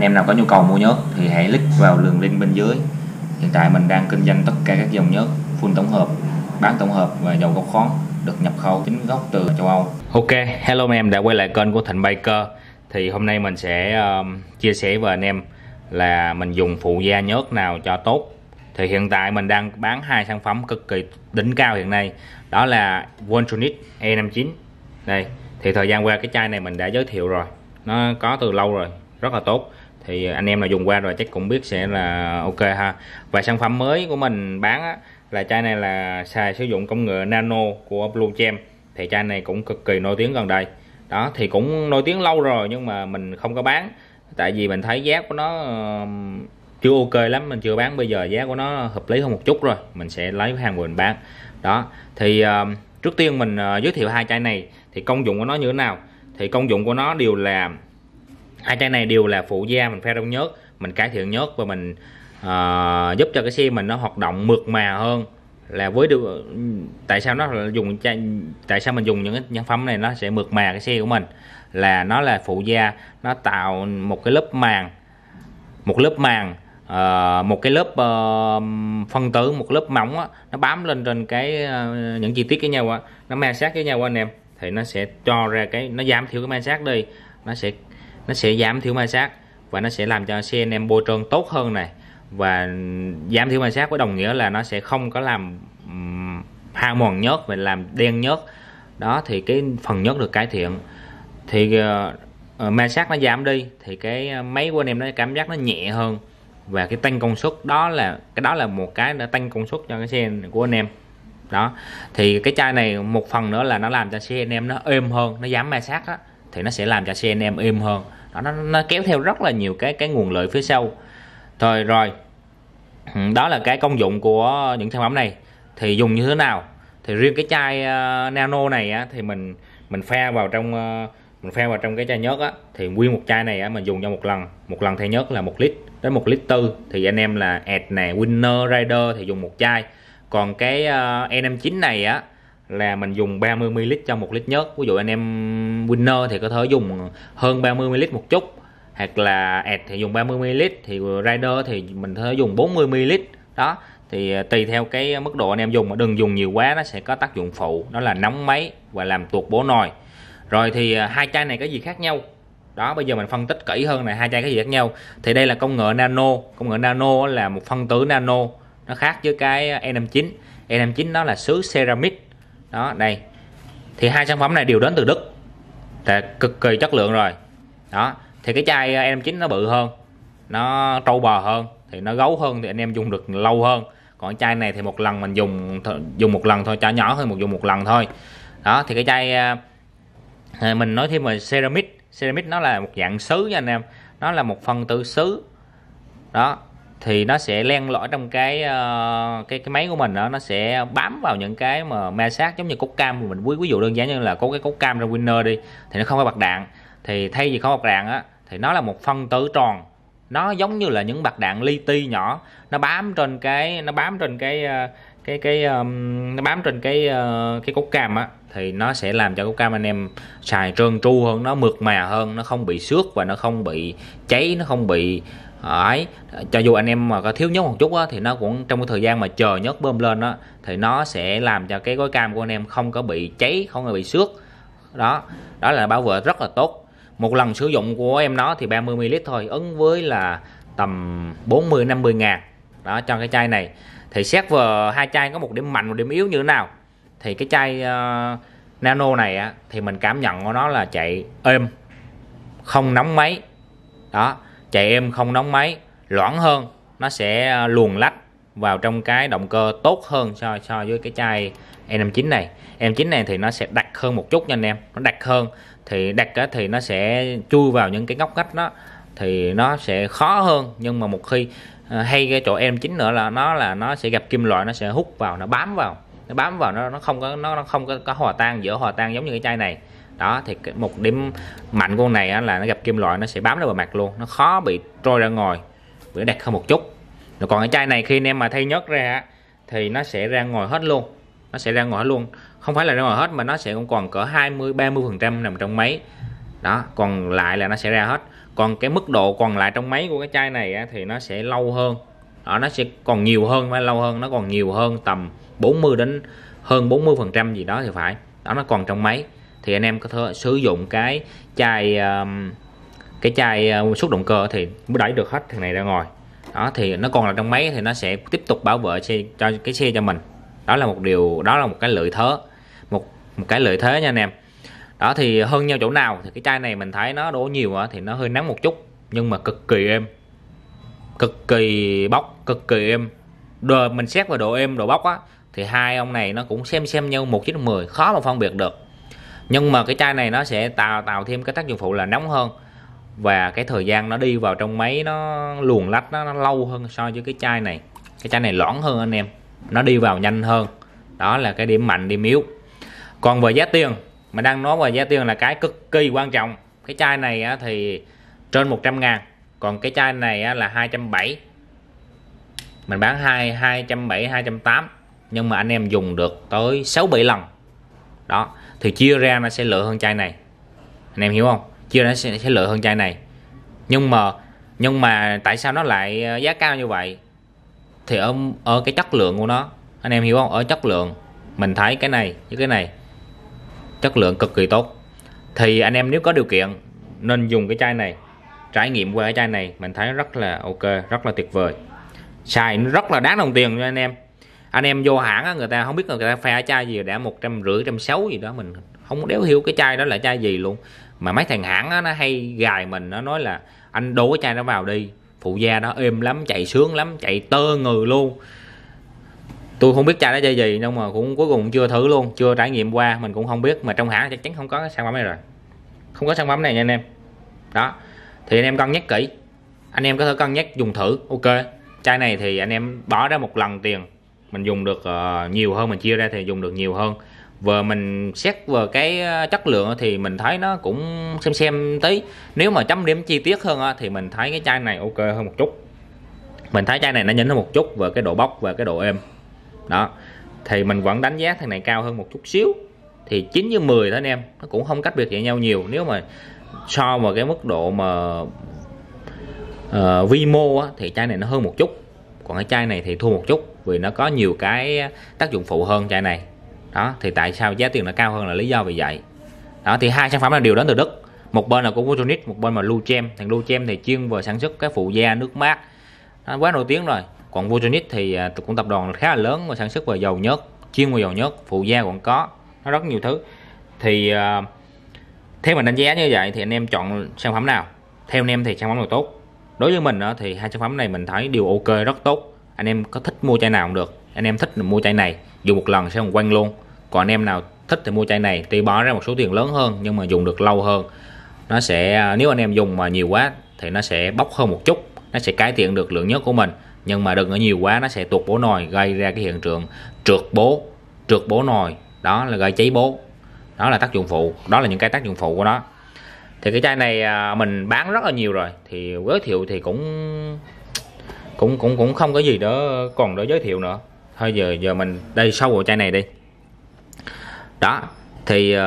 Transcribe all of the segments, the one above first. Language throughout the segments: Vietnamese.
anh em nào có nhu cầu mua nhớt thì hãy click vào đường link bên dưới hiện tại mình đang kinh doanh tất cả các dòng nhớt full tổng hợp bán tổng hợp và dầu gốc khoáng được nhập khẩu chính gốc từ châu Âu Ok, hello em đã quay lại kênh của Thịnh Baker thì hôm nay mình sẽ um, chia sẻ với anh em là mình dùng phụ gia nhớt nào cho tốt thì hiện tại mình đang bán hai sản phẩm cực kỳ đỉnh cao hiện nay đó là Voltronic E59 đây thì thời gian qua cái chai này mình đã giới thiệu rồi nó có từ lâu rồi rất là tốt thì anh em nào dùng qua rồi chắc cũng biết sẽ là ok ha và sản phẩm mới của mình bán á, là chai này là xài sử dụng công nghệ nano của Blue Gem thì chai này cũng cực kỳ nổi tiếng gần đây đó thì cũng nổi tiếng lâu rồi nhưng mà mình không có bán tại vì mình thấy giá của nó chưa ok lắm mình chưa bán bây giờ giá của nó hợp lý hơn một chút rồi mình sẽ lấy hàng của mình bán đó thì trước tiên mình ờ, giới thiệu hai chai này thì công dụng của nó như thế nào thì công dụng của nó đều là hai trang này đều là phụ gia mình pha đông nhớt mình cải thiện nhớt và mình uh, giúp cho cái xe mình nó hoạt động mượt mà hơn là với điều, tại sao nó dùng tại sao mình dùng những cái sản phẩm này nó sẽ mượt mà cái xe của mình là nó là phụ gia nó tạo một cái lớp màng một lớp màng uh, một cái lớp uh, phân tử một lớp mỏng á, nó bám lên trên cái uh, những chi tiết với nhau á, nó ma sát với nhau anh em thì nó sẽ cho ra cái nó giảm thiểu cái ma sát đi nó sẽ nó sẽ giảm thiểu ma sát và nó sẽ làm cho xe anh em bôi trơn tốt hơn này và giảm thiểu ma sát có đồng nghĩa là nó sẽ không có làm um, hao mòn nhớt và làm đen nhớt đó thì cái phần nhớt được cải thiện thì uh, ma sát nó giảm đi thì cái ờ, máy của anh em nó cảm giác nó nhẹ hơn và cái tăng công suất đó là cái đó là một cái đã tăng công suất cho cái xe của anh em đó thì cái chai này một phần nữa là nó làm cho xe anh em nó êm hơn nó giảm ma sát á thì nó sẽ làm cho xe anh em êm hơn nó, nó kéo theo rất là nhiều cái cái nguồn lợi phía sau thôi rồi đó là cái công dụng của những sản phẩm này thì dùng như thế nào thì riêng cái chai uh, nano này á, thì mình mình pha vào trong uh, mình pha vào trong cái chai nhớt á, thì nguyên một chai này á, mình dùng cho một lần một lần thay nhớt là một lít đến một lít tư thì anh em là ad này, winner rider thì dùng một chai còn cái uh, e 59 này á là mình dùng 30 ml cho một lít nhớt ví dụ anh em winner thì có thể dùng hơn 30 ml một chút hoặc là ad thì dùng 30 ml thì rider thì mình có thể dùng 40 ml đó thì à, tùy theo cái mức độ anh em dùng mà đừng dùng nhiều quá nó sẽ có tác dụng phụ đó là nóng máy và làm tuột bố nồi rồi thì à, hai chai này có gì khác nhau đó bây giờ mình phân tích kỹ hơn này hai chai cái gì khác nhau thì đây là công nghệ nano công nghệ nano là một phân tử nano nó khác với cái E59 E59 nó là sứ ceramic đó đây thì hai sản phẩm này đều đến từ Đức là cực kỳ chất lượng rồi đó thì cái chai em ờ, 9 nó bự hơn nó trâu bò hơn thì nó gấu hơn thì anh em dùng được lâu hơn còn chai này thì một lần mình dùng dùng một lần thôi chai nhỏ hơn một dùng một lần thôi đó thì cái chai ờ, ờ, mình nói thêm về ceramic ceramic nó là một dạng sứ nha anh em nó là một phân tử sứ đó thì nó sẽ len lỏi trong cái ờ, cái cái máy của mình đó nó sẽ bám vào những cái mà ma sát giống như cốc cam mình ví ví dụ đơn giản như là có cái cốc cam ra winner đi thì nó không có bạc đạn thì thay vì không bạc đạn á thì nó là một phân tử tròn nó giống như là những bạc đạn li ti nhỏ nó bám trên cái nó bám trên cái ờ, cái cái um, nó bám trên cái uh, cái cốc cam á thì nó sẽ làm cho cốc cam anh em xài trơn tru hơn nó mượt mà hơn nó không bị xước và nó không bị cháy nó không bị ấy, cho dù anh em mà có thiếu nhớt một chút á, thì nó cũng trong cái thời gian mà chờ nhớt bơm lên á, thì nó sẽ làm cho cái gói cam của anh em không có bị cháy không có bị xước đó đó là bảo vệ rất là tốt một lần sử dụng của em nó thì 30 ml thôi ứng với là tầm 40 50 ngàn đó cho cái chai này thì xét vào hai chai có một điểm mạnh một điểm yếu như thế nào thì cái chai uh, nano này á, thì mình cảm nhận của nó là chạy êm không nóng máy, đó chạy êm không nóng máy loãng hơn nó sẽ à, luồn lách vào trong cái động cơ tốt hơn so so với cái chai em 59 này em 59 này thì nó sẽ đặc hơn một chút nha anh em nó đặc hơn thì đặc thì nó sẽ chui vào những cái ngóc ngách đó thì nó sẽ khó hơn nhưng mà một khi à, hay cái chỗ em chính nữa là nó là nó sẽ gặp kim loại nó sẽ hút vào nó bám vào nó bám vào nó nó không có nó, nó không có, có hòa tan giữa hòa tan giống như cái chai này đó thì một điểm mạnh của con này là nó gặp kim loại nó sẽ bám ra bề mặt luôn nó khó bị trôi ra ngoài bữa đẹp hơn một chút rồi còn cái chai này khi anh em mà thay nhớt ra thì nó sẽ ra ngoài hết luôn nó sẽ ra ngoài hết luôn không phải là ra ngoài hết mà nó sẽ cũng còn cỡ 20 30 phần trăm nằm trong máy đó còn lại là nó sẽ ra hết còn cái mức độ còn lại trong máy của cái chai này thì nó sẽ lâu hơn đó, nó sẽ còn nhiều hơn phải lâu hơn nó còn nhiều hơn tầm 40 đến hơn 40 phần trăm gì đó thì phải đó nó còn trong máy thì anh em có thể sử dụng cái chai um, cái chai uh, xúc động cơ thì mới đẩy được hết thằng này ra ngoài đó thì nó còn là trong máy thì nó sẽ tiếp tục bảo vệ xe cho cái xe cho mình đó là một điều đó là một cái lợi thế một một cái lợi thế nha anh em đó thì hơn nhau chỗ nào thì cái chai này mình thấy nó đổ nhiều thì nó hơi nắng một chút nhưng mà cực kỳ êm cực kỳ bóc cực kỳ êm đồ mình xét về độ êm độ bóc á thì hai ông này nó cũng xem xem nhau một chín mười khó mà phân biệt được nhưng mà cái chai này nó sẽ tạo tạo thêm cái tác dụng phụ là nóng hơn và cái thời gian nó đi vào trong máy nó luồn lách nó, nó lâu hơn so với cái chai này cái chai này loãng hơn anh em nó đi vào nhanh hơn đó là cái điểm mạnh điểm yếu còn về giá tiền mà đang nói về giá tiền là cái cực kỳ quan trọng cái chai này thì trên 100 ngàn còn cái chai này là 270 mình bán 2 270 280 nhưng mà anh em dùng được tới 6 7 lần đó thì chia ra nó sẽ lợi hơn chai này anh em hiểu không chia ra nó sẽ, sẽ lựa hơn chai này nhưng mà nhưng mà tại sao nó lại ờ, giá cao như vậy thì ở, ở cái chất lượng của nó anh em hiểu không ở chất lượng mình thấy cái này với cái này chất lượng cực kỳ tốt thì anh em nếu có điều kiện nên dùng cái chai này trải nghiệm qua cái chai này mình thấy rất là ok rất là tuyệt vời xài nó rất là đáng đồng tiền cho anh em anh em vô hãng á, người ta không biết người ta pha chai gì đã một trăm rưỡi trăm sáu gì đó mình không đéo hiểu cái chai đó là chai gì luôn mà mấy thằng hãng á, nó hay gài mình nó nói là anh đổ cái chai đó vào đi phụ gia nó êm lắm chạy sướng lắm chạy tơ người luôn tôi không biết chai đó chai gì nhưng mà cũng cuối cùng chưa thử luôn chưa trải nghiệm qua mình cũng không biết mà trong hãng chắc chắn không có cái sản phẩm này rồi không có sản phẩm này nha anh em đó thì anh em cân nhắc kỹ anh em có thể cân nhắc dùng thử ok chai này thì anh em bỏ ra một lần tiền mình dùng được uh, nhiều hơn mình chia ra thì dùng được nhiều hơn và mình xét về cái ờ, chất lượng thì mình thấy nó cũng xem xem tí nếu mà chấm điểm chi tiết hơn thì mình thấy cái chai này ok hơn một chút mình thấy chai này nó nhỉnh hơn một chút về cái độ bốc và cái độ êm đó thì mình vẫn đánh giá thằng này cao hơn một chút xíu thì 9 với 10 thôi anh em nó cũng không cách biệt với nhau nhiều nếu mà so vào cái mức độ mà uh, vi mô á, thì chai này nó hơn một chút còn cái chai này thì thua một chút vì nó có nhiều cái tác dụng phụ hơn chai này đó thì tại sao giá tiền nó cao hơn là lý do vì vậy đó thì hai sản phẩm này đều đến từ Đức một bên là của Wotronic một bên là Luchem thằng Luchem thì chuyên về sản xuất cái phụ da nước mát nó quá nổi tiếng rồi còn Wotronic thì à, cũng tập đoàn khá là lớn và sản xuất về dầu nhớt chuyên về dầu nhớt phụ da còn có nó rất nhiều thứ thì à, theo mình đánh giá như vậy thì anh em chọn sản phẩm nào theo anh em thì sản phẩm nào tốt đối với mình thì hai sản phẩm này mình thấy đều ok rất tốt anh em có thích mua chai nào cũng được anh em thích mua chai này dùng một lần sẽ còn quăng luôn còn anh em nào thích thì mua chai này tuy bỏ ra một số tiền lớn hơn nhưng mà dùng được lâu hơn nó sẽ nếu anh em dùng mà nhiều quá thì nó sẽ bốc hơn một chút nó sẽ cải thiện được lượng nhớt của mình nhưng mà đừng ở nhiều quá nó sẽ tuột bố nồi gây ra cái hiện tượng trượt bố trượt bố nồi đó là gây cháy bố đó là tác dụng phụ đó là những cái tác dụng phụ của nó thì cái chai này à, mình bán rất là nhiều rồi thì giới thiệu thì cũng cũng cũng cũng không có gì đó còn để giới thiệu nữa thôi giờ giờ mình đây sâu vào chai này đi đó thì uh,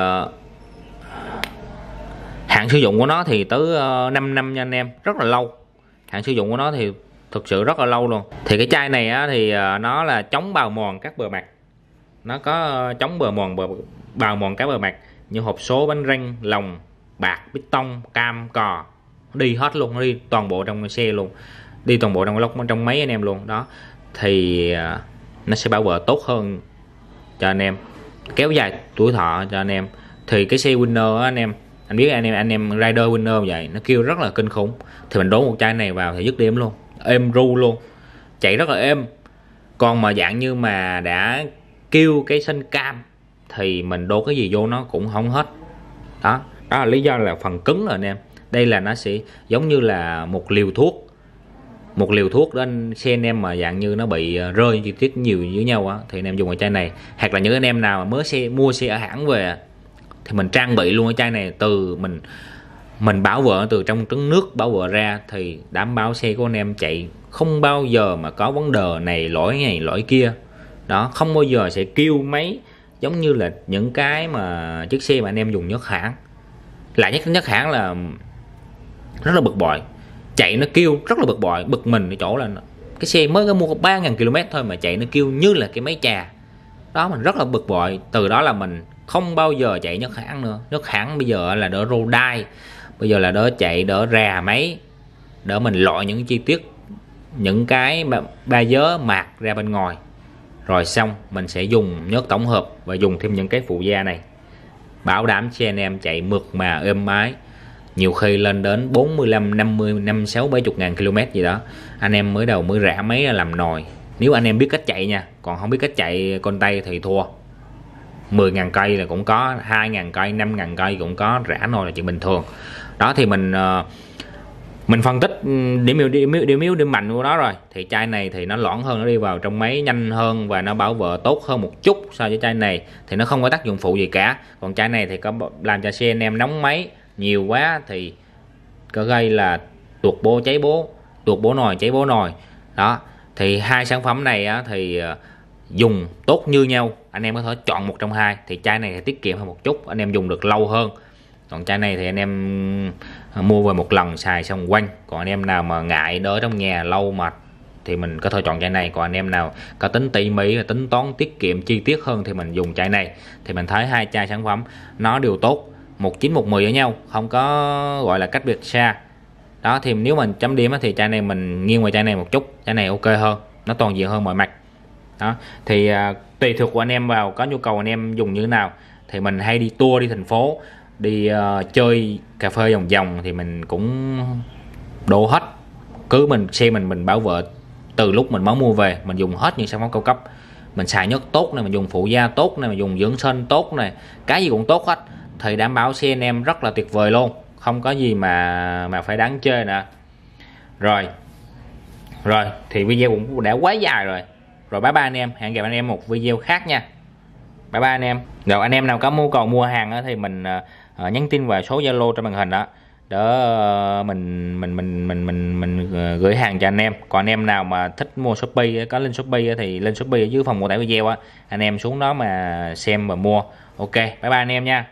hạn sử dụng của nó thì tới uh, ờ, 5 năm nha anh em rất là lâu hạn sử dụng của nó thì thực sự rất là lâu luôn thì cái chai này á, thì uh, nó là chống bào mòn các bờ mặt nó có uh, chống bờ mòn bờ bào mòn các bờ mặt như hộp số bánh răng lồng bạc bít tông cam cò đi hết luôn đi toàn bộ trong cái xe luôn đi toàn bộ trong lốc trong máy anh em luôn đó thì à, nó sẽ bảo vệ tốt hơn cho anh em kéo dài tuổi thọ cho anh em thì cái xe winner á anh em anh biết anh em anh em rider winner vậy nó kêu rất là kinh khủng thì mình đổ một chai này vào thì dứt điểm luôn êm ru luôn chạy rất là êm còn mà dạng như mà đã kêu cái xanh cam thì mình đổ cái gì vô nó cũng không hết đó đó là lý do là phần cứng rồi anh em đây là nó sẽ giống như là một liều thuốc một liều thuốc đó anh xe anh em mà dạng như nó bị ờ, rơi chi tiết nhiều với nhau á thì anh em dùng cái chai này hoặc là những anh em nào mà mới xe mua xe ở hãng về thì mình trang bị luôn cái chai này từ mình mình bảo vệ từ trong trứng nước bảo vệ ra thì đảm bảo xe của anh em chạy không bao giờ mà có vấn đề này lỗi này lỗi kia đó không bao giờ sẽ kêu máy giống như là những cái mà chiếc xe mà anh em dùng nhất hãng lại nhất nhất hãng là rất là bực bội chạy nó kêu rất là bực bội bực mình ở chỗ là cái xe mới có mua có ba 000 km thôi mà chạy nó kêu như là cái máy trà đó mình rất là bực bội từ đó là mình không bao giờ chạy nhất hãng nữa nhất hãng bây giờ là đỡ rô đai bây giờ là đỡ chạy đỡ rà máy đỡ mình loại những chi tiết những cái ba, ba dớ mạc ra bên ngoài rồi xong mình sẽ dùng nhớt tổng hợp và dùng thêm những cái phụ gia này bảo đảm cho anh em chạy mượt mà êm mái nhiều khi lên đến 45 50 5 6 70 ngàn km gì đó anh em mới đầu mới rã máy làm nồi nếu anh em biết cách chạy nha còn không biết cách chạy con tay thì thua 10 ngàn cây là cũng có 2 ngàn cây 5 ngàn cây cũng có rã nồi là chuyện bình thường đó thì mình ờ, mình phân tích ừ, điểm yếu điểm yếu điểm yếu điểm mạnh của nó rồi thì chai này thì nó loãng hơn nó đi vào trong máy nhanh hơn và nó bảo vệ tốt hơn một chút so với chai này thì nó không có tác dụng phụ gì cả còn chai này thì có làm cho xe anh em nóng máy nhiều quá thì có gây là tuột bố cháy bố tuột bố nồi cháy bố nồi đó thì hai sản phẩm này thì ờ, dùng tốt như nhau anh em có thể chọn một trong hai thì chai này thì tiết kiệm hơn một chút anh em dùng được lâu hơn còn chai này thì anh em ờ, mua về một lần xài xong quanh còn anh em nào mà ngại đỡ trong nhà lâu mệt thì mình có thể chọn chai này còn anh em nào có tính tỉ mỉ và tính toán tiết kiệm chi tiết hơn thì mình dùng chai này thì mình thấy hai chai sản phẩm nó đều tốt một chín một mười với nhau không có gọi là cách biệt xa đó thì nếu mình chấm điểm thì chai này mình nghiêng về chai này một chút chai này ok hơn nó toàn diện hơn mọi mặt đó thì à, tùy thuộc của anh em vào có nhu cầu anh em dùng như thế nào thì mình hay đi tour đi thành phố đi uh, chơi cà phê vòng vòng thì mình cũng đổ hết cứ mình xe mình mình bảo vệ từ lúc mình mới mua về mình dùng hết những sản phẩm cao cấp mình xài nhất tốt này mình dùng phụ gia tốt này mình dùng dưỡng sinh tốt này cái gì cũng tốt hết thì đảm bảo xe anh em rất là tuyệt vời luôn không có gì mà mà phải đáng chơi nè rồi rồi thì video cũng đã quá dài rồi rồi bye bye anh em hẹn gặp anh em một video khác nha bye bye anh em rồi anh em nào có nhu cầu mua hàng đó, thì mình uh, nhắn tin vào số zalo trên màn hình đó để uh, ờ, mình mình mình mình mình mình uh, gửi hàng cho anh em còn anh em nào mà thích mua shopee có link shopee thì lên shopee ở dưới phòng mô tả video á anh em xuống đó mà xem và mua ok bye bye anh em nha